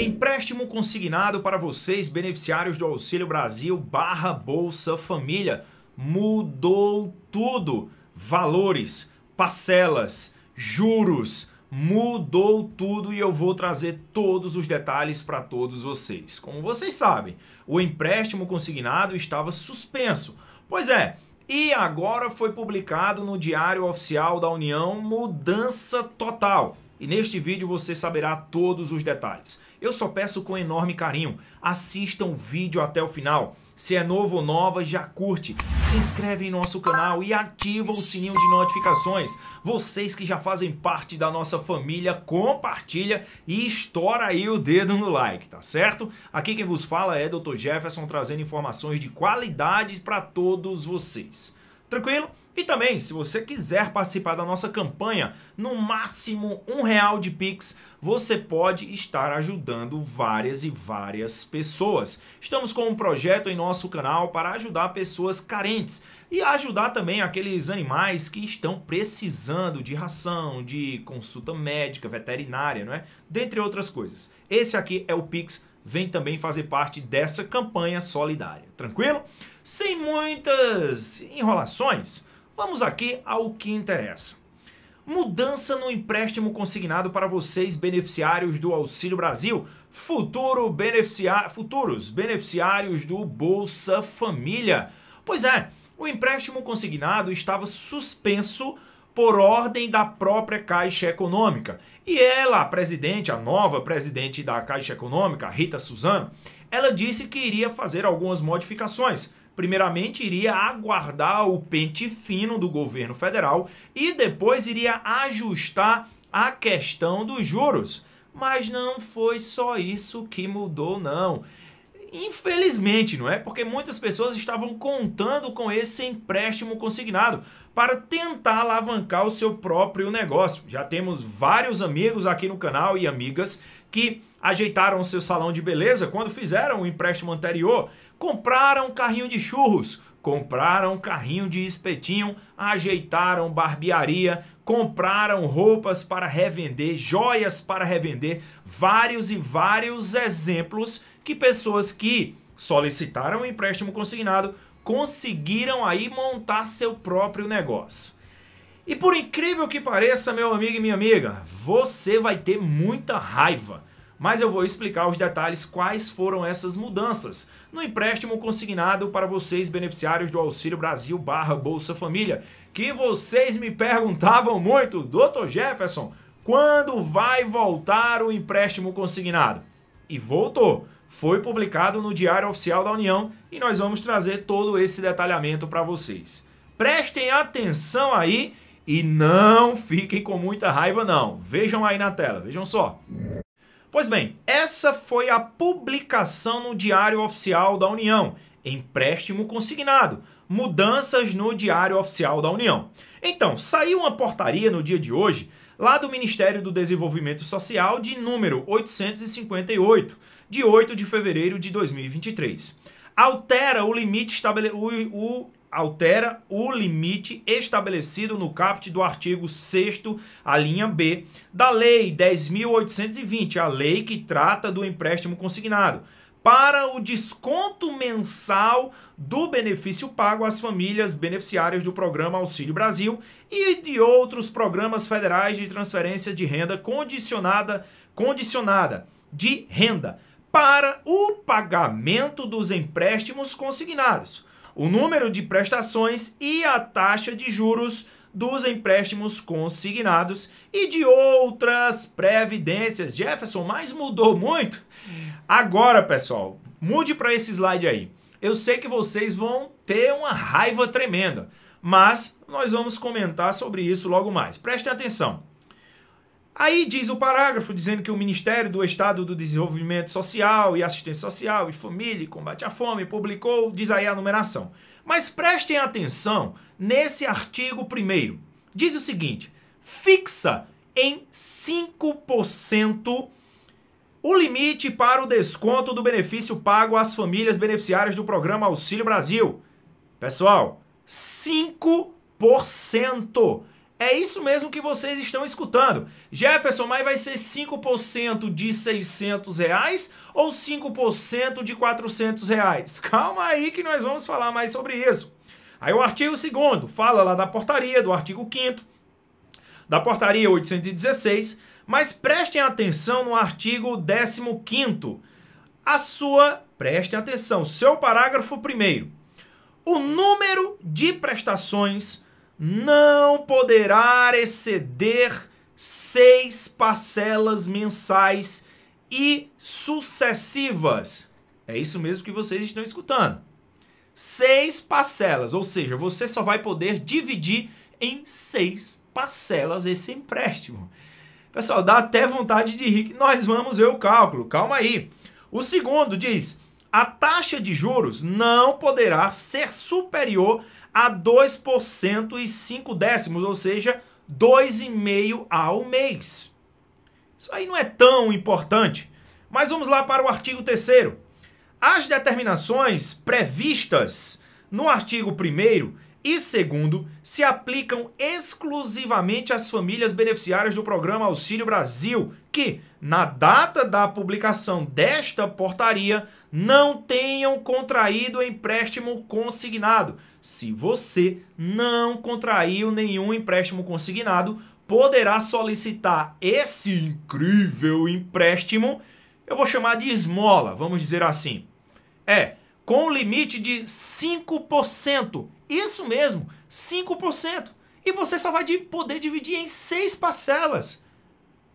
Empréstimo consignado para vocês, beneficiários do Auxílio Brasil barra Bolsa Família. Mudou tudo. Valores, parcelas, juros, mudou tudo e eu vou trazer todos os detalhes para todos vocês. Como vocês sabem, o empréstimo consignado estava suspenso. Pois é, e agora foi publicado no Diário Oficial da União mudança total e neste vídeo você saberá todos os detalhes. Eu só peço com enorme carinho, assista o vídeo até o final. Se é novo ou nova, já curte, se inscreve em nosso canal e ativa o sininho de notificações. Vocês que já fazem parte da nossa família, compartilha e estoura aí o dedo no like, tá certo? Aqui quem vos fala é Dr. Jefferson trazendo informações de qualidade para todos vocês. Tranquilo? E também, se você quiser participar da nossa campanha, no máximo um real de Pix, você pode estar ajudando várias e várias pessoas. Estamos com um projeto em nosso canal para ajudar pessoas carentes e ajudar também aqueles animais que estão precisando de ração, de consulta médica, veterinária, não é? Dentre outras coisas. Esse aqui é o Pix vem também fazer parte dessa campanha solidária. Tranquilo? Sem muitas enrolações, Vamos aqui ao que interessa. Mudança no empréstimo consignado para vocês beneficiários do Auxílio Brasil, futuro beneficia... futuros beneficiários do Bolsa Família. Pois é, o empréstimo consignado estava suspenso por ordem da própria Caixa Econômica. E ela, a presidente, a nova presidente da Caixa Econômica, Rita Suzano, ela disse que iria fazer algumas modificações primeiramente iria aguardar o pente fino do governo federal e depois iria ajustar a questão dos juros. Mas não foi só isso que mudou, não. Infelizmente, não é? Porque muitas pessoas estavam contando com esse empréstimo consignado para tentar alavancar o seu próprio negócio. Já temos vários amigos aqui no canal e amigas que ajeitaram o seu salão de beleza quando fizeram o empréstimo anterior, Compraram um carrinho de churros, compraram um carrinho de espetinho, ajeitaram barbearia, compraram roupas para revender, joias para revender, vários e vários exemplos que pessoas que solicitaram um empréstimo consignado conseguiram aí montar seu próprio negócio. E por incrível que pareça, meu amigo e minha amiga, você vai ter muita raiva. Mas eu vou explicar os detalhes quais foram essas mudanças no empréstimo consignado para vocês beneficiários do Auxílio Brasil barra Bolsa Família, que vocês me perguntavam muito, doutor Jefferson, quando vai voltar o empréstimo consignado? E voltou. Foi publicado no Diário Oficial da União e nós vamos trazer todo esse detalhamento para vocês. Prestem atenção aí e não fiquem com muita raiva não. Vejam aí na tela, vejam só. Pois bem, essa foi a publicação no Diário Oficial da União, empréstimo consignado, mudanças no Diário Oficial da União. Então, saiu uma portaria no dia de hoje, lá do Ministério do Desenvolvimento Social, de número 858, de 8 de fevereiro de 2023. Altera o limite, estabele... o, o altera o limite estabelecido no caput do artigo 6 a linha B da lei 10820, a lei que trata do empréstimo consignado, para o desconto mensal do benefício pago às famílias beneficiárias do programa Auxílio Brasil e de outros programas federais de transferência de renda condicionada condicionada de renda para o pagamento dos empréstimos consignados o número de prestações e a taxa de juros dos empréstimos consignados e de outras previdências. Jefferson, mas mudou muito? Agora, pessoal, mude para esse slide aí. Eu sei que vocês vão ter uma raiva tremenda, mas nós vamos comentar sobre isso logo mais. Prestem atenção. Aí diz o parágrafo dizendo que o Ministério do Estado do Desenvolvimento Social e Assistência Social e Família e Combate à Fome publicou, diz aí a numeração. Mas prestem atenção nesse artigo primeiro. Diz o seguinte: fixa em 5% o limite para o desconto do benefício pago às famílias beneficiárias do programa Auxílio Brasil. Pessoal, 5%. É isso mesmo que vocês estão escutando. Jefferson, mas vai ser 5% de 600 reais ou 5% de 400 reais? Calma aí que nós vamos falar mais sobre isso. Aí o artigo 2 fala lá da portaria, do artigo 5 da portaria 816, mas prestem atenção no artigo 15 A sua, prestem atenção, seu parágrafo primeiro. O número de prestações não poderá exceder seis parcelas mensais e sucessivas. É isso mesmo que vocês estão escutando. Seis parcelas, ou seja, você só vai poder dividir em seis parcelas esse empréstimo. Pessoal, dá até vontade de rir. que Nós vamos ver o cálculo. Calma aí. O segundo diz: a taxa de juros não poderá ser superior a 2% e 5 décimos, ou seja, 2,5 ao mês. Isso aí não é tão importante. Mas vamos lá para o artigo 3 As determinações previstas no artigo 1 e 2 se aplicam exclusivamente às famílias beneficiárias do programa Auxílio Brasil, que, na data da publicação desta portaria, não tenham contraído empréstimo consignado. Se você não contraiu nenhum empréstimo consignado, poderá solicitar esse incrível empréstimo, eu vou chamar de esmola, vamos dizer assim. É, com limite de 5%. Isso mesmo, 5%. E você só vai poder dividir em seis parcelas.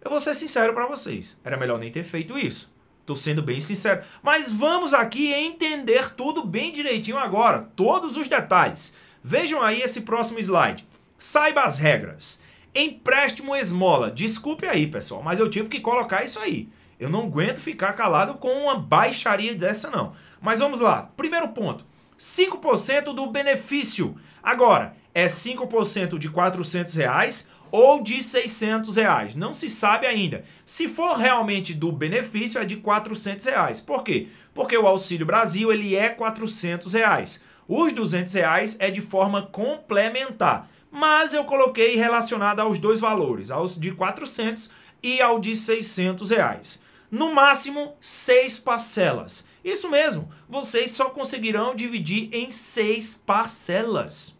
Eu vou ser sincero para vocês, era melhor nem ter feito isso. Tô sendo bem sincero. Mas vamos aqui entender tudo bem direitinho agora, todos os detalhes. Vejam aí esse próximo slide. Saiba as regras. Empréstimo esmola. Desculpe aí, pessoal, mas eu tive que colocar isso aí. Eu não aguento ficar calado com uma baixaria dessa, não. Mas vamos lá. Primeiro ponto: 5% do benefício. Agora, é 5% de 400 reais ou de 600 reais. Não se sabe ainda. Se for realmente do benefício, é de 400 reais. Por quê? Porque o Auxílio Brasil ele é 400 reais. Os 200 reais é de forma complementar. Mas eu coloquei relacionado aos dois valores, aos de 400 e ao de 600 reais. No máximo, seis parcelas. Isso mesmo, vocês só conseguirão dividir em seis parcelas.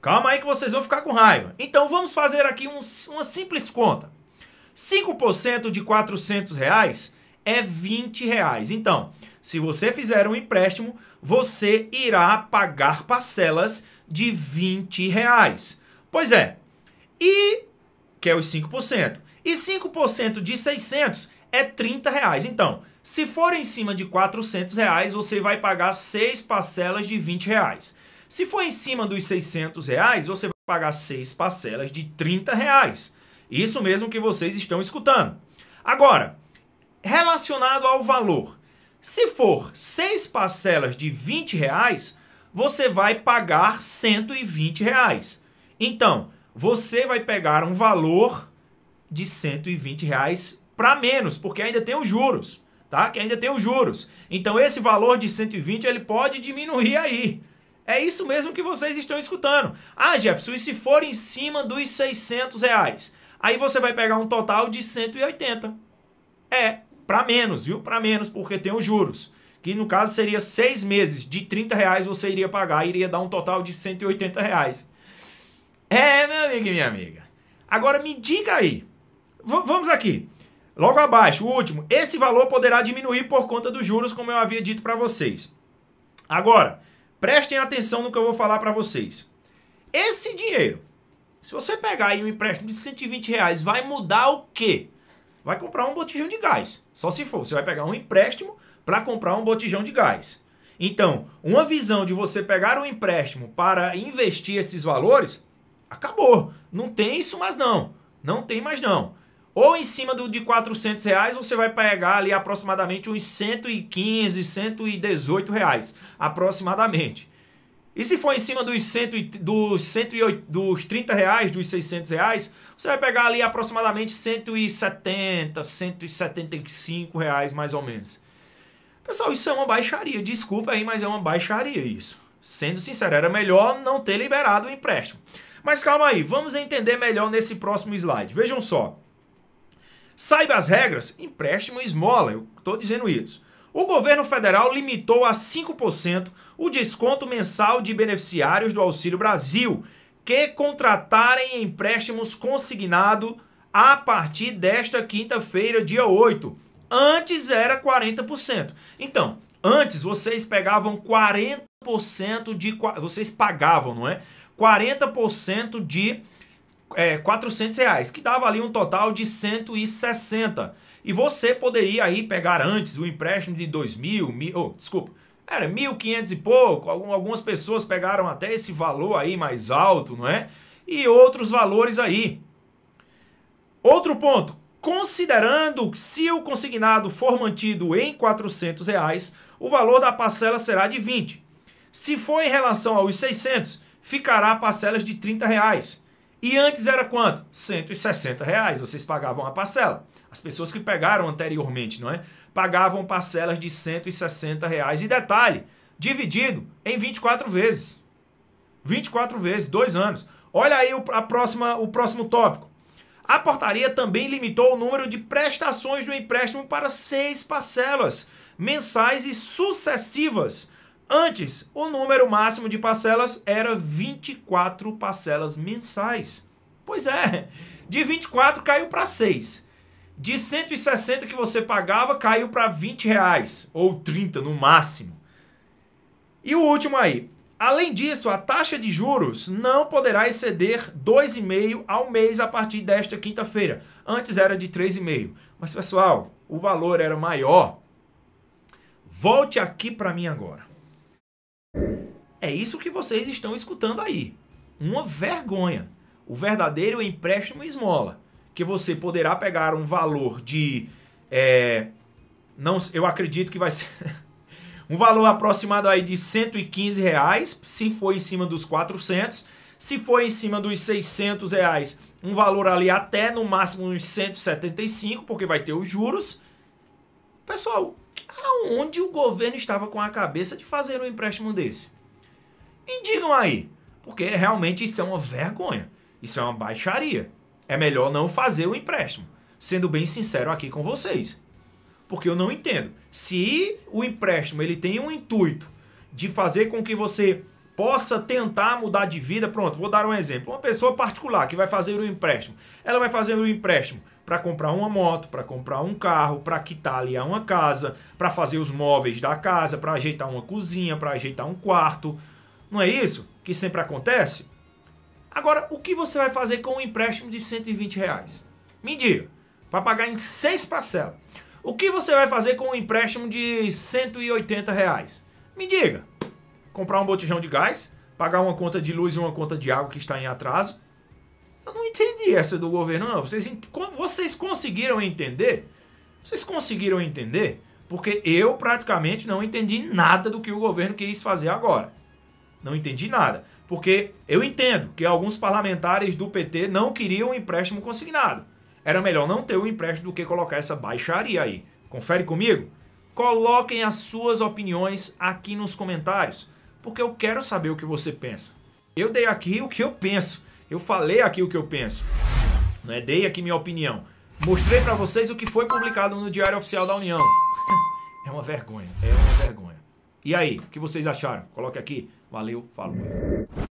Calma aí que vocês vão ficar com raiva. Então vamos fazer aqui um, uma simples conta. 5% de 400 reais é 20 reais. Então, se você fizer um empréstimo, você irá pagar parcelas de 20 reais. Pois é, e que é os 5%. E 5% de 600 é 30 reais. Então, se for em cima de 400 reais, você vai pagar 6 parcelas de 20 reais. Se for em cima dos 600 reais, você vai pagar seis parcelas de 30 reais. Isso mesmo que vocês estão escutando. Agora, relacionado ao valor, se for seis parcelas de 20 reais, você vai pagar 120 reais. Então, você vai pegar um valor de 120 reais para menos, porque ainda tem os juros, tá? Que ainda tem os juros. Então, esse valor de 120 ele pode diminuir aí. É isso mesmo que vocês estão escutando. Ah, Jefferson, e se for em cima dos 600 reais? Aí você vai pegar um total de 180. É, para menos, viu? Para menos, porque tem os juros. Que no caso seria seis meses de 30 reais você iria pagar, iria dar um total de 180 reais. É, meu amigo e minha amiga. Agora me diga aí. V vamos aqui. Logo abaixo, o último. Esse valor poderá diminuir por conta dos juros, como eu havia dito para vocês. Agora, Prestem atenção no que eu vou falar para vocês. Esse dinheiro, se você pegar aí um empréstimo de 120 reais, vai mudar o quê? Vai comprar um botijão de gás. Só se for, você vai pegar um empréstimo para comprar um botijão de gás. Então, uma visão de você pegar um empréstimo para investir esses valores, acabou. Não tem isso mais não. Não tem mais não. Ou em cima do de 400 reais, você vai pegar ali aproximadamente uns 115, 118 reais, aproximadamente. E se for em cima dos, cento, dos, 108, dos 30 reais, dos 600 reais, você vai pegar ali aproximadamente 170, 175 reais mais ou menos. Pessoal, isso é uma baixaria, desculpa aí, mas é uma baixaria isso. Sendo sincero, era melhor não ter liberado o empréstimo. Mas calma aí, vamos entender melhor nesse próximo slide. Vejam só. Saiba as regras, empréstimo esmola, eu estou dizendo isso. O governo federal limitou a 5% o desconto mensal de beneficiários do Auxílio Brasil que contratarem empréstimos consignados a partir desta quinta-feira, dia 8. Antes era 40%. Então, antes vocês pegavam 40% de vocês pagavam, não é? 40% de é, 400 reais, que dava ali um total de 160. E você poderia aí pegar antes o empréstimo de 2 mil, mil oh, desculpa, era 1.500 e pouco, algumas pessoas pegaram até esse valor aí mais alto, não é? E outros valores aí. Outro ponto, considerando que se o consignado for mantido em 400 reais, o valor da parcela será de 20. Se for em relação aos 600, ficará parcelas de 30 reais. E antes era quanto? 160 reais. Vocês pagavam a parcela. As pessoas que pegaram anteriormente, não é? Pagavam parcelas de 160 reais. E detalhe, dividido em 24 vezes. 24 vezes, dois anos. Olha aí o, a próxima, o próximo tópico. A portaria também limitou o número de prestações do empréstimo para seis parcelas mensais e sucessivas Antes, o número máximo de parcelas era 24 parcelas mensais. Pois é, de 24 caiu para 6. De 160 que você pagava, caiu para 20 reais, ou 30 no máximo. E o último aí. Além disso, a taxa de juros não poderá exceder 2,5 ao mês a partir desta quinta-feira. Antes era de 3,5. Mas pessoal, o valor era maior. Volte aqui para mim agora. É isso que vocês estão escutando aí. Uma vergonha. O verdadeiro empréstimo esmola. Que você poderá pegar um valor de. É, não, eu acredito que vai ser. um valor aproximado aí de 115 reais, se for em cima dos 400. Se for em cima dos 600 reais, um valor ali até no máximo uns 175, porque vai ter os juros. Pessoal, aonde o governo estava com a cabeça de fazer um empréstimo desse? Me digam aí, porque realmente isso é uma vergonha, isso é uma baixaria. É melhor não fazer o empréstimo, sendo bem sincero aqui com vocês. Porque eu não entendo. Se o empréstimo ele tem um intuito de fazer com que você possa tentar mudar de vida. Pronto, vou dar um exemplo. Uma pessoa particular que vai fazer o um empréstimo. Ela vai fazer o um empréstimo para comprar uma moto, para comprar um carro, para quitar ali uma casa, para fazer os móveis da casa, para ajeitar uma cozinha, para ajeitar um quarto. Não é isso que sempre acontece? Agora, o que você vai fazer com um empréstimo de 120 reais? Me diga, para pagar em seis parcelas. O que você vai fazer com um empréstimo de 180 reais? Me diga, comprar um botijão de gás, pagar uma conta de luz e uma conta de água que está em atraso? Eu não entendi essa do governo, não. Vocês, vocês conseguiram entender? Vocês conseguiram entender? Porque eu praticamente não entendi nada do que o governo quis fazer agora. Não entendi nada. Porque eu entendo que alguns parlamentares do PT não queriam um empréstimo consignado. Era melhor não ter o um empréstimo do que colocar essa baixaria aí. Confere comigo? Coloquem as suas opiniões aqui nos comentários, porque eu quero saber o que você pensa. Eu dei aqui o que eu penso. Eu falei aqui o que eu penso. Não é dei aqui minha opinião. Mostrei para vocês o que foi publicado no Diário Oficial da União. é uma vergonha, é uma vergonha. E aí, o que vocês acharam? Coloque aqui. Valeu, falou.